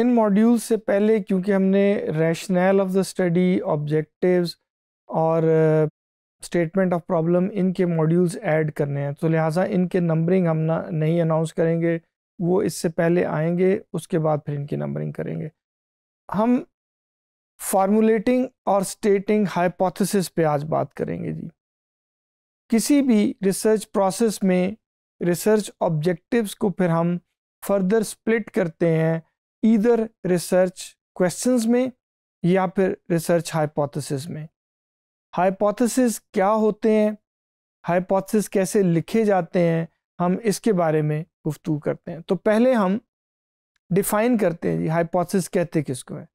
इन module से पहले क्योंकि हमने rationale of the study objectives और स्टेटमेंट ऑफ प्रॉब्लम इनके मॉड्यूल्स ऐड करने हैं तो लिहाजा इनके नंबरिंग हम ना नहीं अनाउंस करेंगे वो इससे पहले आएंगे उसके बाद फिर इनकी नंबरिंग करेंगे हम फार्मूलेटिंग और स्टेटिंग हाइपोथेसिस पे आज बात करेंगे जी किसी भी रिसर्च प्रोसेस में रिसर्च ऑब्जेक्टिव्स को फिर हम फर्दर स्प्लिट करते हैं ईदर रिसर्च क्वेश्चन में या फिर रिसर्च हाइपोथेसिस में हाइपोथेसिस क्या होते हैं हाइपोथेसिस कैसे लिखे जाते हैं हम इसके बारे में गुफ्तु करते हैं तो पहले हम डिफाइन करते हैं जी हाइपोथेसिस कहते किसको है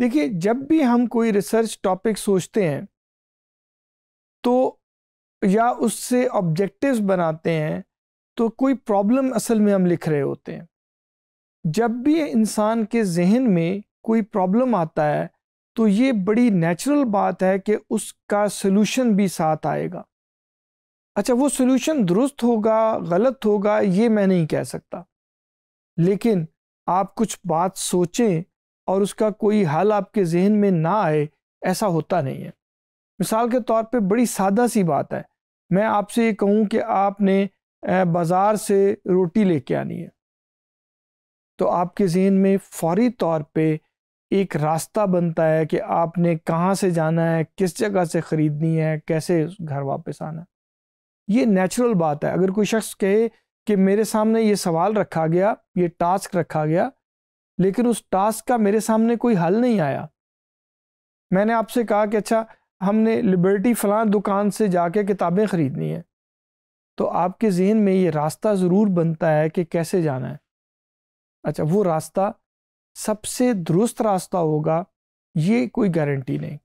देखिए जब भी हम कोई रिसर्च टॉपिक सोचते हैं तो या उससे ऑब्जेक्टिव्स बनाते हैं तो कोई प्रॉब्लम असल में हम लिख रहे होते हैं जब भी इंसान के जहन में कोई प्रॉब्लम आता है तो ये बड़ी नेचुरल बात है कि उसका सलूशन भी साथ आएगा अच्छा वो सलूशन दुरुस्त होगा गलत होगा ये मैं नहीं कह सकता लेकिन आप कुछ बात सोचें और उसका कोई हल आपके जहन में ना आए ऐसा होता नहीं है मिसाल के तौर पे बड़ी सादा सी बात है मैं आपसे ये कहूँ कि आपने बाज़ार से रोटी लेके आनी है तो आपके जहन में फौरी तौर पे एक रास्ता बनता है कि आपने कहाँ से जाना है किस जगह से ख़रीदनी है कैसे घर वापस आना है ये नेचुरल बात है अगर कोई शख्स कहे कि मेरे सामने ये सवाल रखा गया ये टास्क रखा गया लेकिन उस टास्क का मेरे सामने कोई हल नहीं आया मैंने आपसे कहा कि अच्छा हमने लिबर्टी फलां दुकान से जाके किताबें ख़रीदनी है तो आपके जहन में ये रास्ता ज़रूर बनता है कि कैसे जाना है अच्छा वो रास्ता सबसे दुरुस्त रास्ता होगा ये कोई गारंटी नहीं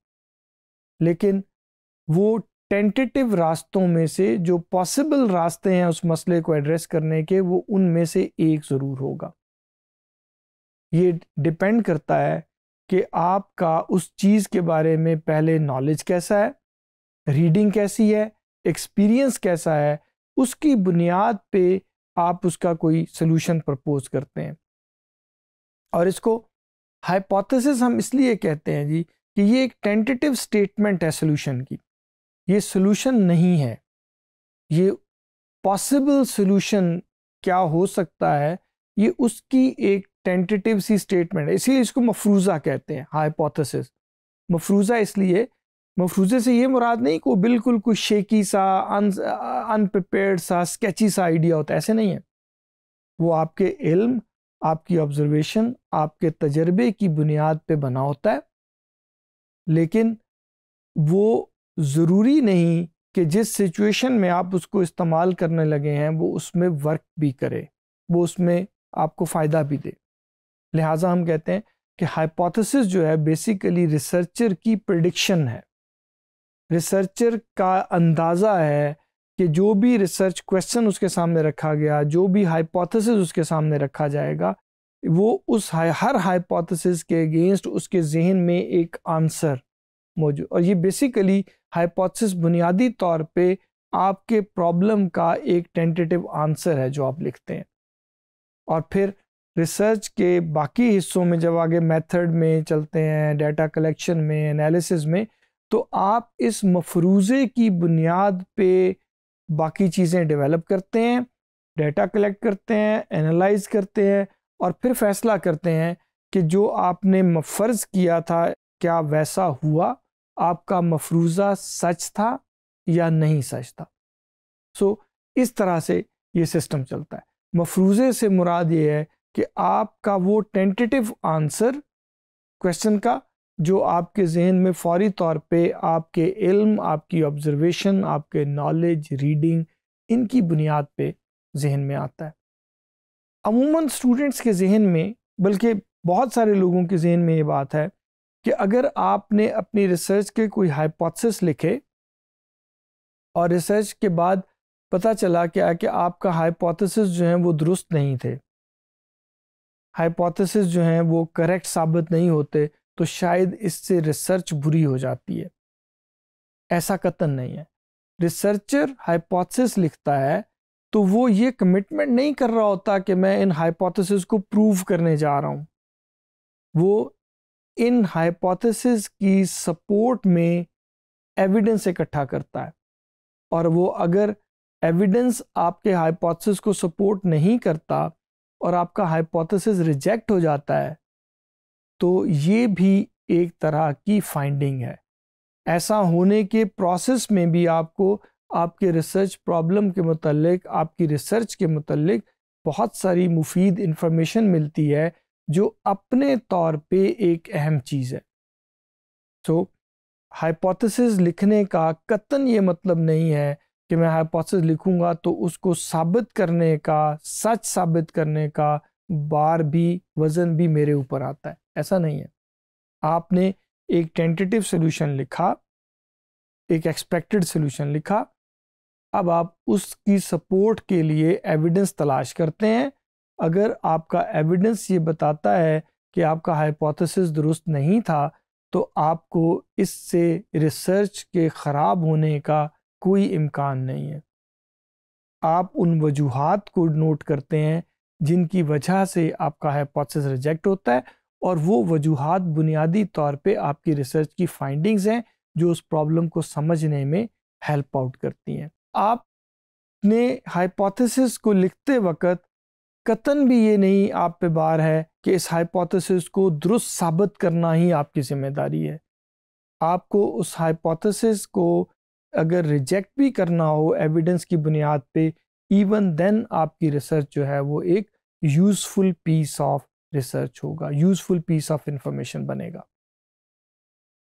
लेकिन वो टेंटेटिव रास्तों में से जो पॉसिबल रास्ते हैं उस मसले को एड्रेस करने के वो उनमें से एक ज़रूर होगा ये डिपेंड करता है कि आपका उस चीज़ के बारे में पहले नॉलेज कैसा है रीडिंग कैसी है एक्सपीरियंस कैसा है उसकी बुनियाद पे आप उसका कोई सलूशन प्रपोज करते हैं और इसको हाइपोथेसिस हम इसलिए कहते हैं जी कि ये एक टेंटेटिव स्टेटमेंट है सोल्यूशन की ये सोल्यूशन नहीं है ये पॉसिबल सोल्यूशन क्या हो सकता है ये उसकी एक टेंटेटिव सी स्टेटमेंट है इसीलिए इसको मफरूज़ा कहते हैं हाइपोथेसिस मफरूज़ा इसलिए मफरूज़े से ये मुराद नहीं को बिल्कुल कुछ शेकी सा अनप्रिपेयर्ड uh, सा स्केची सा आइडिया होता है ऐसे नहीं है वो आपके इल्म आपकी ऑब्जर्वेशन आपके तजर्बे की बुनियाद पे बना होता है लेकिन वो ज़रूरी नहीं कि जिस सिचुएशन में आप उसको इस्तेमाल करने लगे हैं वो उसमें वर्क भी करे वो उसमें आपको फ़ायदा भी दे लिहाजा हम कहते हैं कि हाइपोथेसिस जो है बेसिकली रिसर्चर की प्रडिक्शन है रिसर्चर का अंदाज़ा है कि जो भी रिसर्च क्वेश्चन उसके सामने रखा गया जो भी हाइपोथेसिस उसके सामने रखा जाएगा वो उस हर हाइपोथेसिस के अगेंस्ट उसके जहन में एक आंसर मौजूद और ये बेसिकली हाइपोथेसिस बुनियादी तौर पे आपके प्रॉब्लम का एक टेंटेटिव आंसर है जो आप लिखते हैं और फिर रिसर्च के बाकी हिस्सों में जब आगे मेथड में चलते हैं डाटा कलेक्शन में एनालिसिस में तो आप इस मफरूज़े की बुनियाद पे बाकी चीज़ें डेवलप करते हैं डेटा कलेक्ट करते हैं एनालाइज करते हैं और फिर फैसला करते हैं कि जो आपने मफ़र्ज़ किया था क्या वैसा हुआ आपका मफरूज़ा सच था या नहीं सच था सो so, इस तरह से ये सिस्टम चलता है मफरूज़े से मुराद ये है कि आपका वो टेंटेटिव आंसर क्वेश्चन का जो आपके जहन में फौरी तौर पे आपके इल्म आपकी ऑब्जर्वेशन आपके नॉलेज रीडिंग इनकी बुनियाद पे जहन में आता है अमूमन स्टूडेंट्स के जहन में बल्कि बहुत सारे लोगों के जहन में ये बात है कि अगर आपने अपनी रिसर्च के कोई हाइपोथेसिस लिखे और रिसर्च के बाद पता चला क्या कि आपका हाइपोथेसिस जो है वो दुरुस्त नहीं थे हाइपोथेसिस जो हैं वो करेक्ट साबित नहीं होते तो शायद इससे रिसर्च बुरी हो जाती है ऐसा कतन नहीं है रिसर्चर हाइपोथेसिस लिखता है तो वो ये कमिटमेंट नहीं कर रहा होता कि मैं इन हाइपोथेसिस को प्रूव करने जा रहा हूँ वो इन हाइपोथेसिस की सपोर्ट में एविडेंस इकट्ठा करता है और वो अगर एविडेंस आपके हाइपोथेसिस को सपोर्ट नहीं करता और आपका हाइपोथेसिस रिजेक्ट हो जाता है तो ये भी एक तरह की फाइंडिंग है ऐसा होने के प्रोसेस में भी आपको आपके रिसर्च प्रॉब्लम के मतलब आपकी रिसर्च के मतलब बहुत सारी मुफीद इंफॉर्मेशन मिलती है जो अपने तौर पे एक अहम चीज़ है सो so, हाइपोथेसिस लिखने का कतन ये मतलब नहीं है कि मैं हाइपोथेसिस लिखूँगा तो उसको साबित करने का सच साबित करने का बार भी वज़न भी मेरे ऊपर आता है ऐसा नहीं है आपने एक टेंटेटिव सोल्यूशन लिखा एक एक्सपेक्टेड सोल्यूशन लिखा अब आप उसकी सपोर्ट के लिए एविडेंस तलाश करते हैं अगर आपका एविडेंस ये बताता है कि आपका हाइपोथेसिस दुरुस्त नहीं था तो आपको इससे रिसर्च के ख़राब होने का कोई इम्कान नहीं है आप उन वजूहत को नोट करते हैं जिनकी वजह से आपका है प्रोसेस रिजेक्ट होता है और वो वजूहत बुनियादी तौर पे आपकी रिसर्च की फाइंडिंग्स हैं जो उस प्रॉब्लम को समझने में हेल्प आउट करती हैं आपने हाइपोथेसिस को लिखते वक्त कतन भी ये नहीं आप पे बार है कि इस हाइपोथेसिस को दुरुस्त साबित करना ही आपकी जिम्मेदारी है आपको उस हाइपोथेसिस को अगर रिजेक्ट भी करना हो एविडेंस की बुनियाद पर इवन देन आपकी रिसर्च जो है वो एक यूज़फुल पीस ऑफ रिसर्च होगा यूज़फुल पीस ऑफ इंफॉर्मेशन बनेगा